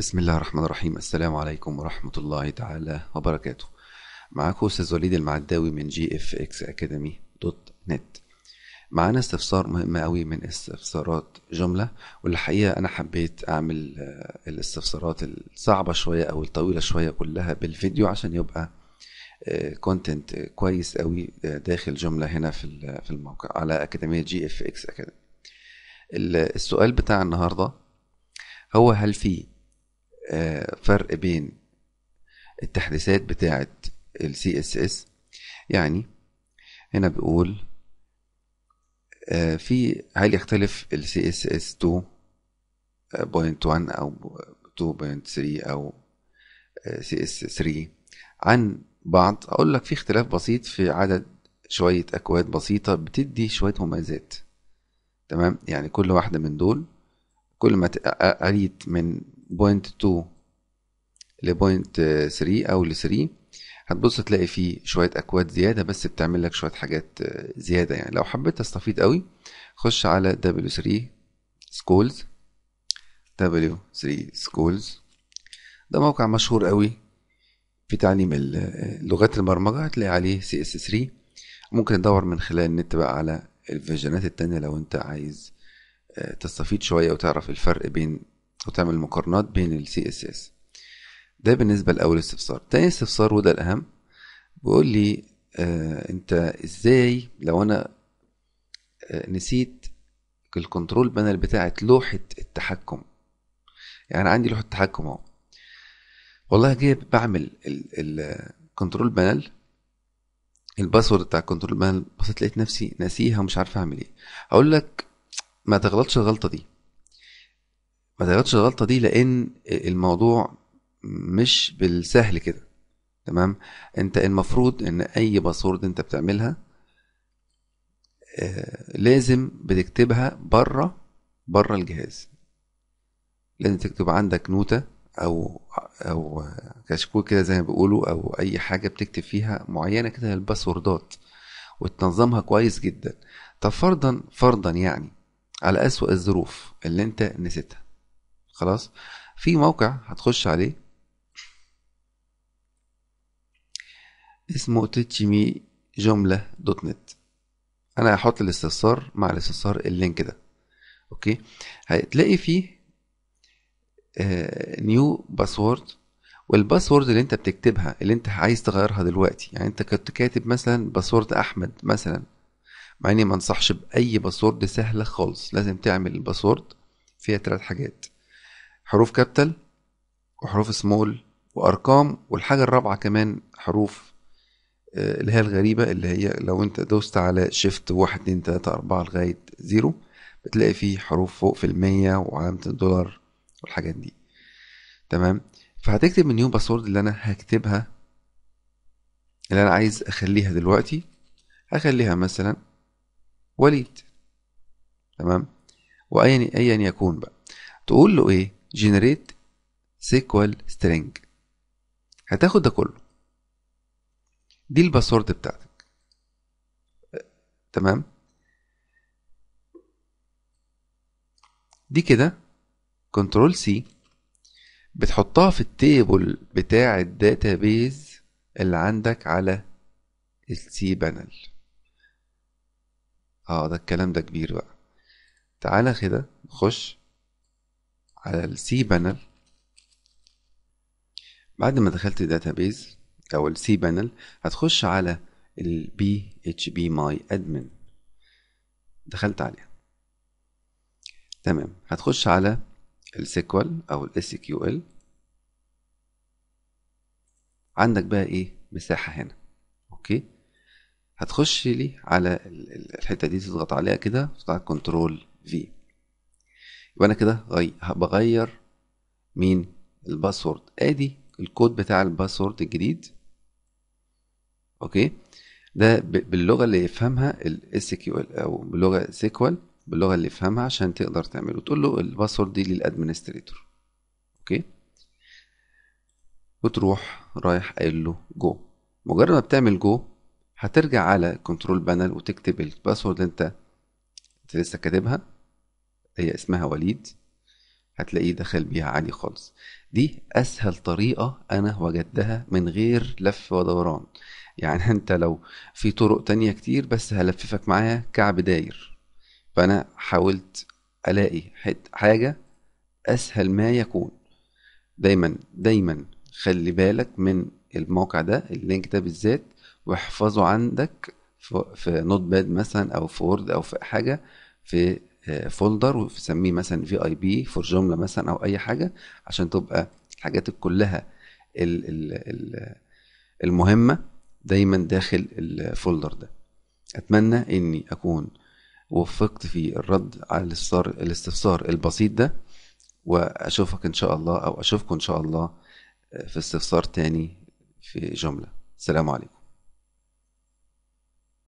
بسم الله الرحمن الرحيم السلام عليكم ورحمة الله تعالى وبركاته معاكم أستاذ وليد المعداوي من جي اف اكس اكاديمي دوت نت معانا استفسار مهم قوي من استفسارات جملة والحقيقة أنا حبيت أعمل آه، الاستفسارات الصعبة شوية أو الطويلة شوية كلها بالفيديو عشان يبقى كونتنت آه، كويس قوي آه، داخل جملة هنا في في الموقع على أكاديمية جي اف اكس اكاديمي السؤال بتاع النهاردة هو هل في آه، فرق بين التحديثات بتاعة ال CSS يعني هنا بيقول آه، في هل يختلف ال CSS 2.1 أو 2.3 أو آه، CS3 عن بعض أقول لك في اختلاف بسيط في عدد شوية أكواد بسيطة بتدي شوية مميزات تمام يعني كل واحدة من دول كل ما قريت من بوينت 2 لبوينت 3 او ل 3 هتبص تلاقي فيه شويه اكواد زياده بس بتعمل لك شويه حاجات آه، زياده يعني لو حبيت تستفيد قوي خش على W3 سكولز W3 سكولز ده موقع مشهور قوي في تعليم آه، لغات البرمجة هتلاقي عليه CS3 ممكن تدور من خلال النت بقى على الفيجنات التانية لو انت عايز آه، تستفيد شوية وتعرف الفرق بين وتعمل مقارنات بين السي اس اس ده بالنسبة لأول استفسار تاني استفسار وده الأهم بيقول لي آه أنت إزاي لو أنا آه نسيت الكنترول بانل بتاعة لوحة التحكم يعني عندي لوحة تحكم أهو والله جاي بعمل الكنترول بانل الباسورد بتاع الكنترول بانل بصيت لقيت نفسي ناسيها ومش عارف اعمل ايه اقول لك ما تغلطش الغلطه دي ما تغلطش الغلطه دي لان الموضوع مش بالسهل كده تمام انت المفروض ان اي باسورد انت بتعملها آه، لازم بتكتبها بره بره الجهاز لازم تكتب عندك نوتة او او كشكول كده زي ما بيقولوا او اي حاجه بتكتب فيها معينه كده الباسوردات وتنظمها كويس جدا طب فرضا فرضا يعني على اسوأ الظروف اللي انت نسيتها خلاص في موقع هتخش عليه اسمه تيتشيمي جملة دوت نت انا هحط الاستفسار مع الاستفسار اللينك ده اوكي هتلاقي فيه نيو باسورد والباسورد اللي انت بتكتبها اللي انت عايز تغيرها دلوقتي يعني انت كنت كاتب مثلا باسورد احمد مثلا مع اني ما انصحش باي باسورد سهله خالص لازم تعمل الباسورد فيها ثلاث حاجات حروف كابتل وحروف سمول وارقام والحاجه الرابعه كمان حروف آه، اللي هي الغريبه اللي هي لو انت دوست على شيفت واحد اتنين تلاته اربعه لغايه زيرو بتلاقي فيه حروف فوق في المية وعلامة الدولار والحاجات دي تمام فهتكتب من يوم باسورد اللي انا هكتبها اللي انا عايز اخليها دلوقتي هخليها مثلا وليد تمام وايا ايا يكون بقى تقول له ايه generate SQL string هتاخد ده كله دي الباسورد بتاعتك تمام دي كده كنترول سي بتحطها في التيبل بتاع الداتابيز اللي عندك على السي بانل اه ده الكلام ده كبير بقى تعالى كده نخش على السي بانل بعد ما دخلت الداتابيز او السي بانل هتخش على البي اتش بي ماي ادمن دخلت عليها تمام هتخش على السيكوال او الاس كيو ال عندك بقى ايه مساحه هنا اوكي هتخش لي على الحته دي تضغط عليها كده تضغط كنترول في يبقى انا كده بغير مين الباسورد ادي الكود بتاع الباسورد الجديد اوكي ده باللغه اللي يفهمها الاس كيو ال او باللغه سيكوال باللغه اللي يفهمها عشان تقدر تعمله تقول له الباسورد دي للادمنستريتور اوكي وتروح رايح قايل له جو مجرد ما بتعمل جو هترجع على كنترول بانل وتكتب الباسورد اللي انت لسه كاتبها هي اسمها وليد هتلاقيه دخل بيها عادي خالص دي اسهل طريقة انا وجدتها من غير لف ودوران يعني انت لو في طرق تانية كتير بس هلففك معايا كعب داير فانا حاولت الاقي حاجة اسهل ما يكون دايما دايما خلي بالك من الموقع ده اللينك ده بالذات واحفظه عندك في نوت باد مثلا او في وورد او في حاجة في فولدر وسميه مثلا في اي بي فور جمله مثلا او اي حاجه عشان تبقى الحاجات كلها المهمه دايما داخل الفولدر ده اتمنى اني اكون وفقت في الرد على الاستفسار البسيط ده واشوفك ان شاء الله او اشوفكم ان شاء الله في استفسار تاني في جمله السلام عليكم